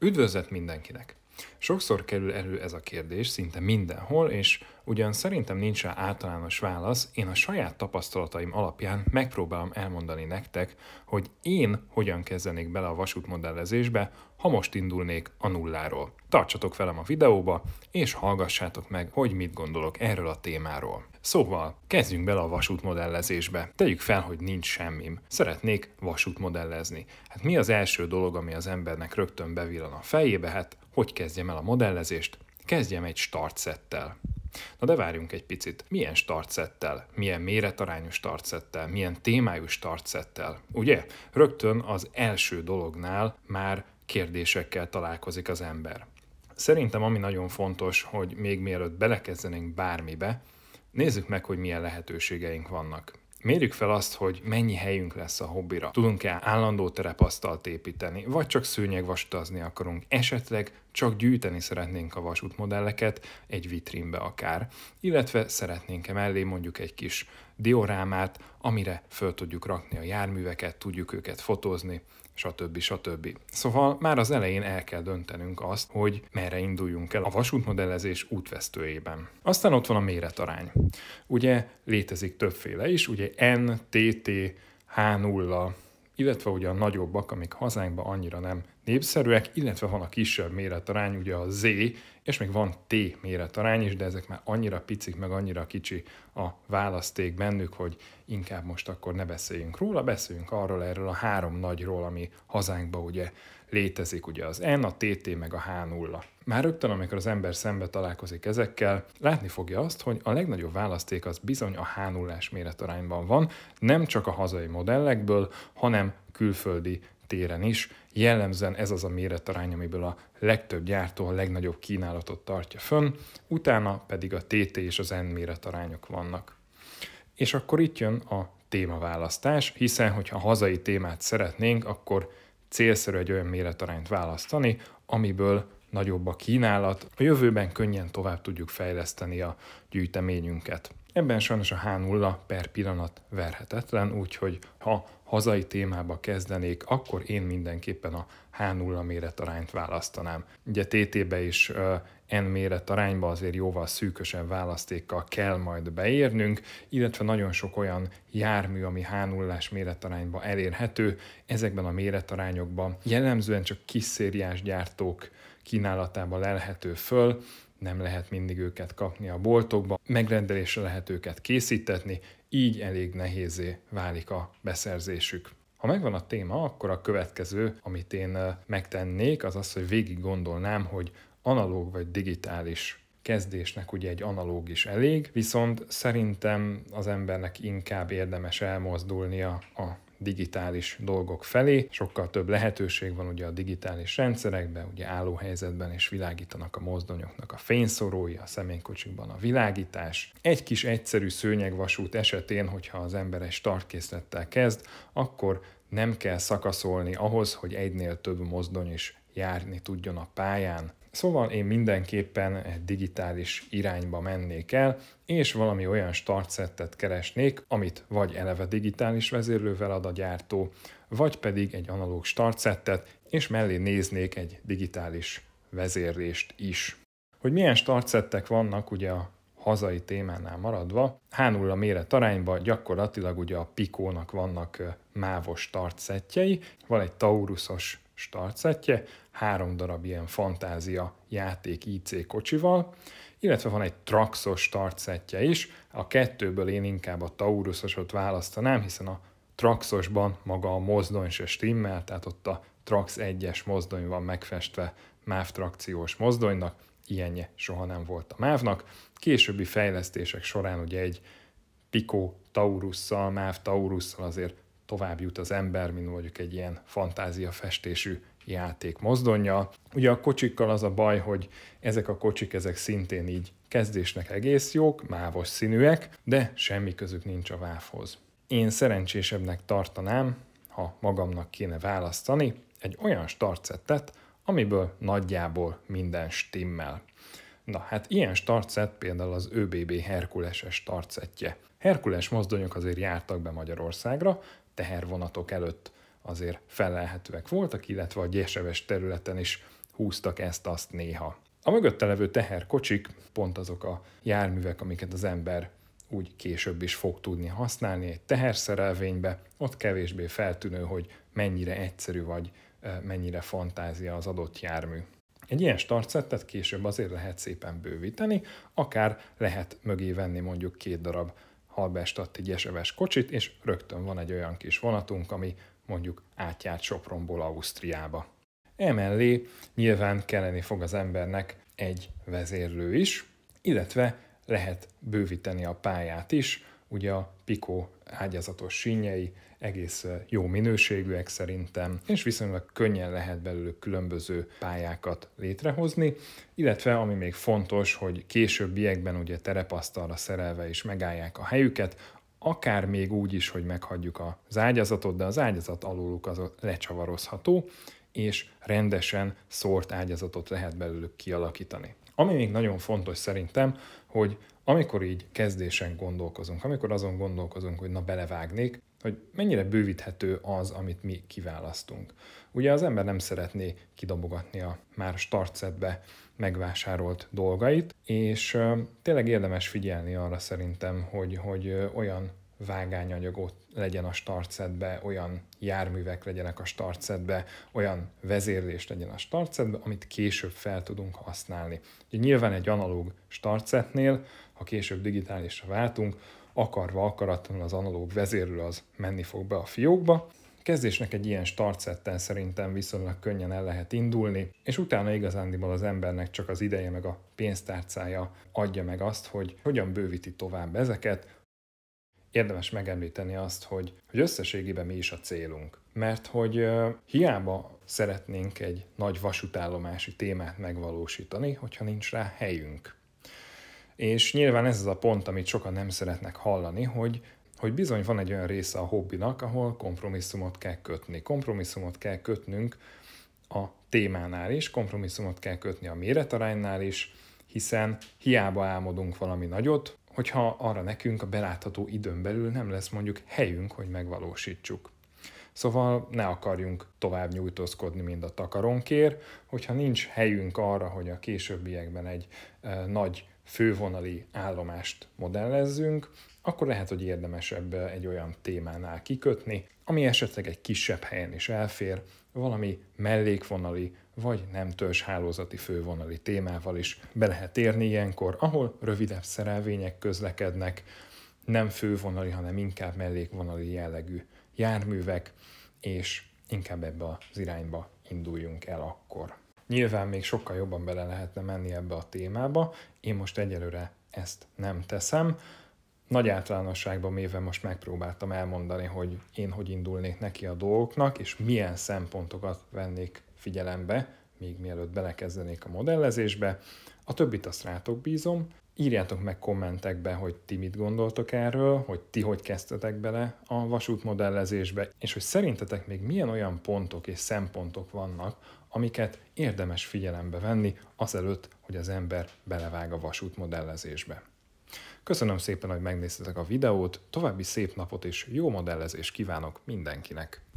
Üdvözlet mindenkinek! Sokszor kerül elő ez a kérdés, szinte mindenhol, és ugyan szerintem nincs rá általános válasz, én a saját tapasztalataim alapján megpróbálom elmondani nektek, hogy én hogyan kezdenék bele a vasútmodellezésbe, ha most indulnék a nulláról. Tartsatok velem a videóba, és hallgassátok meg, hogy mit gondolok erről a témáról. Szóval, kezdjünk bele a vasútmodellezésbe. Tegyük fel, hogy nincs semmim. Szeretnék vasútmodellezni. Hát mi az első dolog, ami az embernek rögtön bevillan a fejébe? Hát, hogy kezdjem el a modellezést? Kezdjem egy startszettel. Na de várjunk egy picit. Milyen startszettel, milyen méretarányú startszettel, milyen témájú startszettel? Ugye? Rögtön az első dolognál már kérdésekkel találkozik az ember. Szerintem ami nagyon fontos, hogy még mielőtt belekezdenénk bármibe, Nézzük meg, hogy milyen lehetőségeink vannak. Mérjük fel azt, hogy mennyi helyünk lesz a hobbira. Tudunk-e állandó terepasztalt építeni, vagy csak szőnyegvasutazni akarunk, esetleg csak gyűjteni szeretnénk a vasútmodelleket egy vitrínbe akár, illetve szeretnénk mellé mondjuk egy kis diorámát, amire föl tudjuk rakni a járműveket, tudjuk őket fotózni, stb. stb. Szóval már az elején el kell döntenünk azt, hogy merre induljunk el a vasútmodellezés útvesztőjében. Aztán ott van a méretarány. Ugye létezik többféle is, ugye N, TT, H0, illetve ugye a nagyobbak, amik hazánkban annyira nem népszerűek, illetve van a kisebb méretarány, ugye a Z, és még van T méretarány is, de ezek már annyira picik, meg annyira kicsi a választék bennük, hogy inkább most akkor ne beszéljünk róla, beszéljünk arról, erről a három nagyról, ami hazánkban ugye létezik, ugye az N, a TT, meg a H0. Már rögtön, amikor az ember szembe találkozik ezekkel, látni fogja azt, hogy a legnagyobb választék az bizony a H0-ás méretarányban van, nem csak a hazai modellekből, hanem külföldi téren is. Jellemzően ez az a méretarány, amiből a legtöbb gyártó a legnagyobb kínálatot tartja fönn, utána pedig a TT és az N méretarányok vannak. És akkor itt jön a témaválasztás, hiszen hogyha hazai témát szeretnénk, akkor célszerű egy olyan méretarányt választani, amiből nagyobb a kínálat, a jövőben könnyen tovább tudjuk fejleszteni a gyűjteményünket. Ebben sajnos a H0 per pillanat verhetetlen, úgyhogy ha hazai témába kezdenék, akkor én mindenképpen a H0 méretarányt választanám. Ugye TT-be is N méretarányba azért jóval szűkösen választékkal kell majd beérnünk, illetve nagyon sok olyan jármű, ami h 0 méretarányba elérhető, ezekben a méretarányokban jellemzően csak kis szériás gyártók kínálatában lelhető föl, nem lehet mindig őket kapni a boltokba, megrendelésre lehet őket készítetni, így elég nehézé válik a beszerzésük. Ha megvan a téma, akkor a következő, amit én megtennék, az az, hogy végig gondolnám, hogy analóg vagy digitális kezdésnek ugye egy analóg is elég, viszont szerintem az embernek inkább érdemes elmozdulnia a digitális dolgok felé. Sokkal több lehetőség van ugye a digitális rendszerekben, ugye álló helyzetben is világítanak a mozdonyoknak a fényszorói, a személykocsikban a világítás. Egy kis egyszerű szőnyegvasút esetén, hogyha az ember egy startkészlettel kezd, akkor nem kell szakaszolni ahhoz, hogy egynél több mozdony is járni tudjon a pályán. Szóval én mindenképpen digitális irányba mennék el, és valami olyan startszettet keresnék, amit vagy eleve digitális vezérlővel ad a gyártó, vagy pedig egy analóg startszettet, és mellé néznék egy digitális vezérlést is. Hogy milyen startszettek vannak ugye a hazai témánál maradva, hánul a méret arányba gyakorlatilag ugye a Pikónak vannak mávos startszettjei, van egy Taurusos startsetje, három darab ilyen fantázia játék IC kocsival, illetve van egy Traxos startsetje is, a kettőből én inkább a Taurusosot választanám, hiszen a Traxosban maga a mozdony se stimmel, tehát ott a Trax 1-es mozdony van megfestve MÁV trakciós mozdonynak, ilyenje soha nem volt a MÁV-nak. Későbbi fejlesztések során ugye egy Pico Taurusszal, MÁV Taurusszal azért tovább jut az ember, mint mondjuk egy ilyen fantáziafestésű játék mozdonja. Ugye a kocsikkal az a baj, hogy ezek a kocsik ezek szintén így kezdésnek egész jók, mávos színűek, de semmi közük nincs a váfhoz. Én szerencsésebbnek tartanám, ha magamnak kéne választani, egy olyan startsettet, amiből nagyjából minden stimmel. Na hát ilyen startset például az ÖBB Herkuleses startsetje. Herkules mozdonyok azért jártak be Magyarországra, tehervonatok előtt azért felelhetőek voltak, illetve a gyeseves területen is húztak ezt-azt néha. A mögötte levő teherkocsik pont azok a járművek, amiket az ember úgy később is fog tudni használni egy teherszerelvénybe, ott kevésbé feltűnő, hogy mennyire egyszerű vagy mennyire fantázia az adott jármű. Egy ilyen startszettet később azért lehet szépen bővíteni, akár lehet mögé venni mondjuk két darab Halbest adt egy eseves kocsit, és rögtön van egy olyan kis vonatunk, ami mondjuk átjárt Sopronból Ausztriába. Emellé nyilván kelleni fog az embernek egy vezérlő is, illetve lehet bővíteni a pályát is, ugye a Pico ágyazatos sínjei egész eh, jó minőségűek szerintem, és viszonylag könnyen lehet belőlük különböző pályákat létrehozni, illetve ami még fontos, hogy későbbiekben ugye terepasztalra szerelve is megállják a helyüket, akár még úgy is, hogy meghagyjuk az ágyazatot, de az ágyazat aluluk az lecsavarozható, és rendesen szórt ágyazatot lehet belőlük kialakítani. Ami még nagyon fontos szerintem, hogy amikor így kezdésen gondolkozunk, amikor azon gondolkozunk, hogy na belevágnék, hogy mennyire bővíthető az, amit mi kiválasztunk. Ugye az ember nem szeretné kidobogatni a már startsetbe megvásárolt dolgait, és tényleg érdemes figyelni arra szerintem, hogy, hogy olyan vágányanyag legyen a startsetbe, olyan járművek legyenek a startsetbe, olyan vezérlés legyen a startsetbe, amit később fel tudunk használni. Így nyilván egy analóg startsetnél, ha később digitálisra váltunk, akarva akaratlanul az analóg vezérlő az menni fog be a fiókba. A kezdésnek egy ilyen startsettel szerintem viszonylag könnyen el lehet indulni, és utána igazándiból az embernek csak az ideje meg a pénztárcája adja meg azt, hogy hogyan bővíti tovább ezeket, érdemes megemlíteni azt, hogy, hogy összességében mi is a célunk. Mert hogy uh, hiába szeretnénk egy nagy vasútállomási témát megvalósítani, hogyha nincs rá helyünk. És nyilván ez az a pont, amit sokan nem szeretnek hallani, hogy hogy bizony van egy olyan része a hobbinak, ahol kompromisszumot kell kötni. Kompromisszumot kell kötnünk a témánál is, kompromisszumot kell kötni a méretaránynál is, hiszen hiába álmodunk valami nagyot, hogyha arra nekünk a belátható időn belül nem lesz mondjuk helyünk, hogy megvalósítsuk. Szóval ne akarjunk tovább nyújtózkodni, mint a takaronkér, hogyha nincs helyünk arra, hogy a későbbiekben egy e, nagy fővonali állomást modellezzünk, akkor lehet, hogy érdemesebb egy olyan témánál kikötni, ami esetleg egy kisebb helyen is elfér, valami mellékvonali vagy nem törzs hálózati fővonali témával is be lehet érni ilyenkor, ahol rövidebb szerelvények közlekednek, nem fővonali, hanem inkább mellékvonali jellegű járművek, és inkább ebbe az irányba induljunk el akkor. Nyilván még sokkal jobban bele lehetne menni ebbe a témába, én most egyelőre ezt nem teszem. Nagy általánosságban méve most megpróbáltam elmondani, hogy én hogy indulnék neki a dolgoknak, és milyen szempontokat vennék figyelembe, még mielőtt belekezdenék a modellezésbe. A többit azt rátok bízom. Írjátok meg kommentekbe, hogy ti mit gondoltok erről, hogy ti hogy kezdtetek bele a vasútmodellezésbe, és hogy szerintetek még milyen olyan pontok és szempontok vannak, amiket érdemes figyelembe venni azelőtt, hogy az ember belevág a vasútmodellezésbe. Köszönöm szépen, hogy megnéztetek a videót, további szép napot és jó modellezést kívánok mindenkinek!